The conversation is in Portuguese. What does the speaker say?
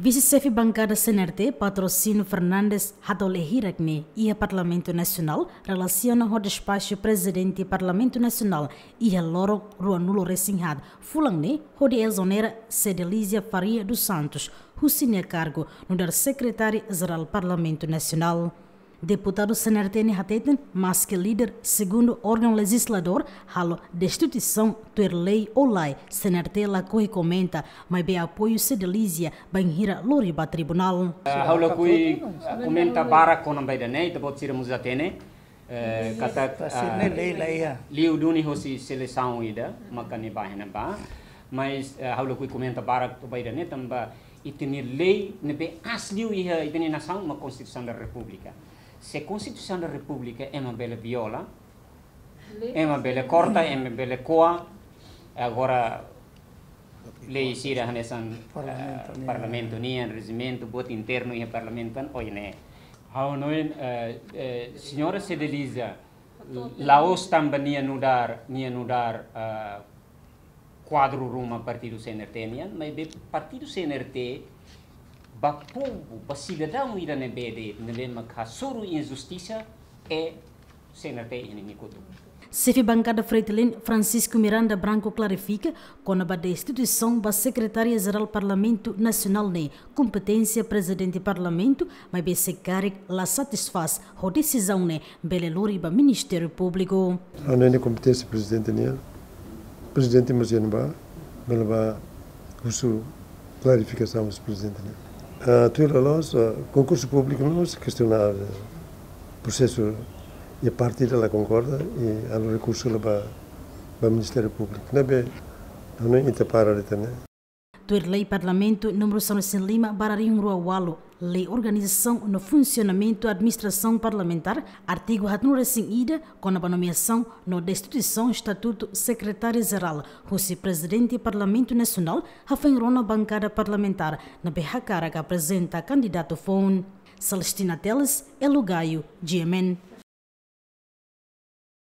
Vice-chefe bancada CNRT, Patrocínio Fernandes Hadolehirak, e a Parlamento Nacional relaciona o despacho presidente do Parlamento Nacional e a Loro Ruanulo Recinhad, Fulangne, o de exonera Cedelísia Faria dos Santos, o Cargo, no secretário-geral do Parlamento Nacional. Deputado Senertene Hateten, mas que líder, segundo órgão legislador, halo destituição ter lei ou lei, Senerte que comenta, mas bem apoio se delícia, banhira loriba tribunal. Ah, halo kui ah, comenta bara konam baidanei, tabot sira muzatene, kata liu duni hosi seleção ida, makane bahena né, ba, mas eh, halo kui comenta o baidanei também, e tem lei, nebe né, asliu iha, e tem nação, uma constituição da república se Constituição da República é uma bela viola, é uma bela corta, é uma bela coa, agora lei sira hanesan eh, parlamento ni regimento voto interno e parlamento né ne o noin eh, eh, senhora sedeliza laos tambania dar nia dar quadro ruma partido CNRT nian mas partido CNRT Bakubu, passividade ira na BD, na lema injustiça é CNRT inimigo do. Chefe bancada Freitalin Francisco Miranda Branco clarifica quando a instituição da Secretaria-Geral Parlamento Nacional ne competência presidente Parlamento, mas bem se carrega satisfaz a decisão ne beleluri ba Ministério Público. Não é competência presidente ne, presidente Mosianba, belba curso clarificação presidente ne. Eh, eh, concurs públic no és questionava processos eh, i a partir de la Concorda i el recurs la va, va al Ministeri Públic. No bé, no hi te de tenir. Lei Parlamento número São Lima, Bararim Ruaualo, Lei Organização no Funcionamento da Administração Parlamentar, artigo Ratnurasim Ida, com a nomeação no Destituição Estatuto Secretário-Geral, Rússia Presidente Parlamento Nacional, Rafenrona Bancada Parlamentar, na que apresenta candidato FON. Celestina Teles, Elugaio, é GMN.